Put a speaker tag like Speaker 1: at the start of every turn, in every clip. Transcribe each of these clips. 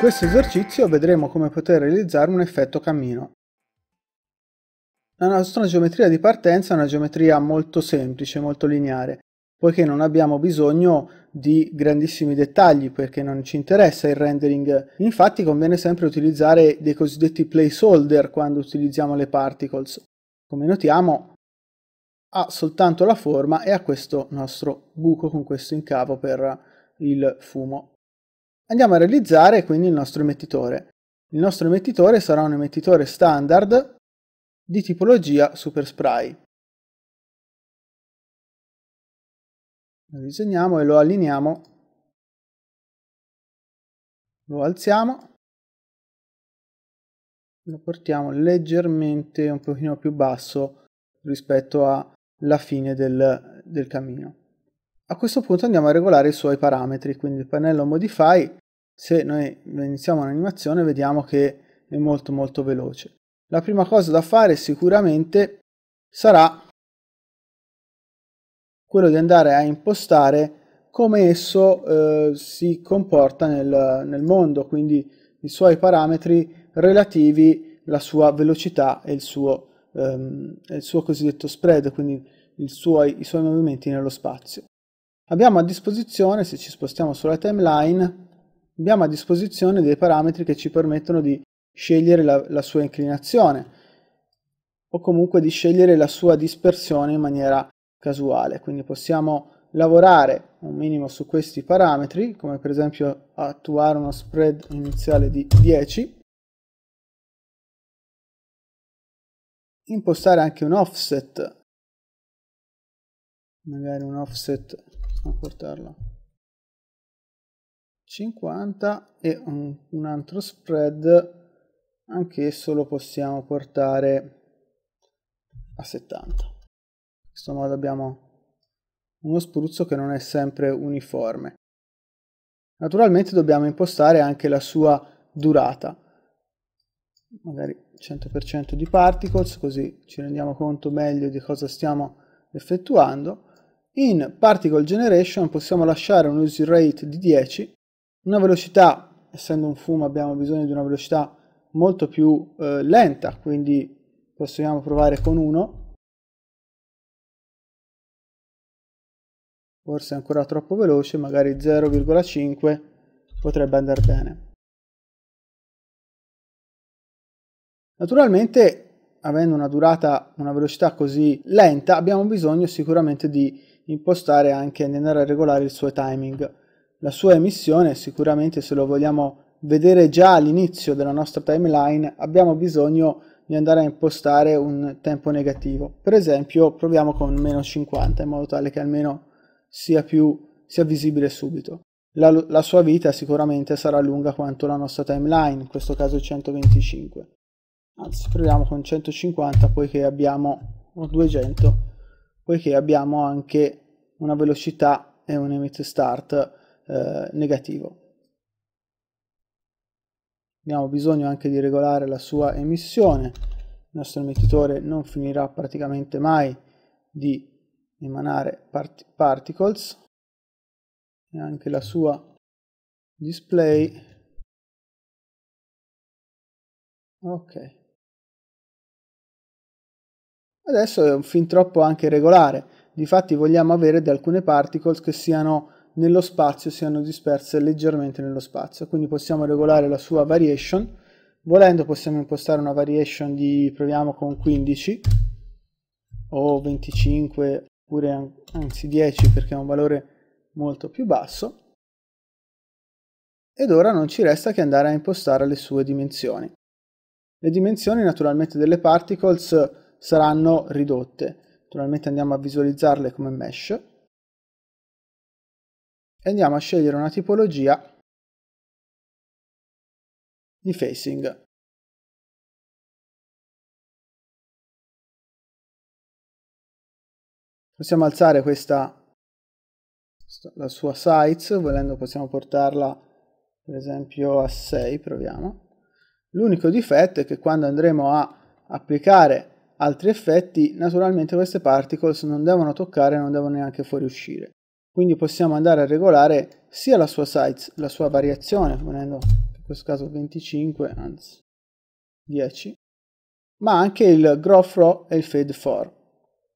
Speaker 1: questo esercizio vedremo come poter realizzare un effetto cammino. La nostra geometria di partenza è una geometria molto semplice, molto lineare, poiché non abbiamo bisogno di grandissimi dettagli perché non ci interessa il rendering. Infatti conviene sempre utilizzare dei cosiddetti placeholder quando utilizziamo le particles. Come notiamo ha soltanto la forma e ha questo nostro buco con questo incavo per il fumo andiamo a realizzare quindi il nostro emettitore. Il nostro emettitore sarà un emettitore
Speaker 2: standard di tipologia Super Spray. Lo disegniamo e lo allineiamo, lo alziamo, lo portiamo
Speaker 1: leggermente un pochino più basso rispetto alla fine del, del cammino. A questo punto andiamo a regolare i suoi parametri, quindi il pannello Modify se noi iniziamo un'animazione vediamo che è molto molto veloce. La prima cosa da fare sicuramente sarà quello di andare a impostare come esso eh, si comporta nel, nel, mondo, quindi i suoi parametri relativi, alla sua velocità e il suo, ehm, il suo cosiddetto spread, quindi suo, i suoi movimenti nello spazio. Abbiamo a disposizione, se ci spostiamo sulla timeline, abbiamo a disposizione dei parametri che ci permettono di scegliere la, la sua inclinazione o comunque di scegliere la sua dispersione in maniera casuale. Quindi possiamo lavorare un minimo su questi parametri, come per esempio
Speaker 2: attuare uno spread iniziale di 10, impostare anche un offset, magari un offset, a portarlo
Speaker 1: 50 e un, un altro spread anch'esso lo possiamo portare a 70 in questo modo abbiamo uno spruzzo che non è sempre uniforme naturalmente dobbiamo impostare anche la sua durata magari 100% di particles così ci rendiamo conto meglio di cosa stiamo effettuando in particle generation possiamo lasciare un user rate di 10 una velocità, essendo un fumo abbiamo bisogno di una velocità molto più eh, lenta,
Speaker 2: quindi possiamo provare con 1. Forse è ancora troppo veloce, magari 0,5 potrebbe andare bene.
Speaker 1: Naturalmente, avendo una durata, una velocità così lenta, abbiamo bisogno sicuramente di impostare anche, di andare a regolare il suo timing la sua emissione, sicuramente se lo vogliamo vedere già all'inizio della nostra timeline abbiamo bisogno di andare a impostare un tempo negativo. Per esempio proviamo con meno 50 in modo tale che almeno sia, più, sia visibile subito. La, la sua vita sicuramente sarà lunga quanto la nostra timeline, in questo caso 125. Anzi, proviamo con 150 poiché abbiamo, o 200, poiché abbiamo anche una velocità e un emit start eh, negativo. Abbiamo bisogno anche di regolare la sua emissione, il nostro emettitore non finirà praticamente mai di emanare
Speaker 2: part particles e anche la sua display. Ok. Adesso è un fin troppo anche regolare, difatti
Speaker 1: vogliamo avere di alcune particles che siano nello spazio siano disperse leggermente nello spazio. Quindi possiamo regolare la sua variation. Volendo possiamo impostare una variation di, proviamo con 15 o 25 oppure anzi 10 perché è un valore molto più basso. Ed ora non ci resta che andare a impostare le sue dimensioni. Le dimensioni naturalmente delle particles saranno ridotte. Naturalmente andiamo a visualizzarle come
Speaker 2: mesh e andiamo a scegliere una tipologia di facing. Possiamo alzare questa la sua size, volendo possiamo portarla
Speaker 1: per esempio a 6, proviamo. L'unico difetto è che quando andremo a applicare altri effetti, naturalmente queste particles non devono toccare, non devono neanche fuoriuscire quindi possiamo andare a regolare sia la sua size, la sua variazione, ponendo in questo caso 25, anzi 10, ma anche il growth row e il fade for.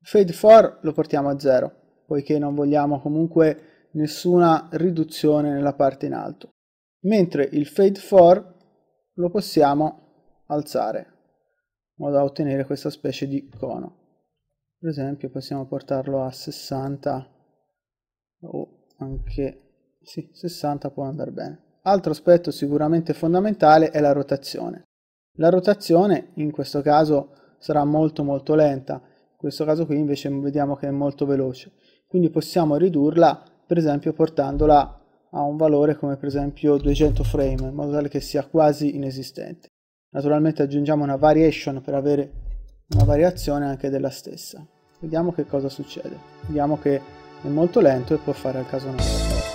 Speaker 1: fade for lo portiamo a 0, poiché non vogliamo comunque nessuna riduzione nella parte in alto, mentre il fade for lo possiamo alzare, in modo da ottenere questa specie di cono. Per esempio possiamo portarlo a 60 o anche sì, 60 può andare bene. Altro aspetto sicuramente fondamentale è la rotazione. La rotazione in questo caso sarà molto molto lenta, in questo caso qui invece vediamo che è molto veloce, quindi possiamo ridurla per esempio portandola a un valore come per esempio 200 frame, in modo tale che sia quasi inesistente. Naturalmente aggiungiamo una variation per avere una variazione anche della stessa. Vediamo che cosa succede. Vediamo che è molto lento e può fare al caso nostro.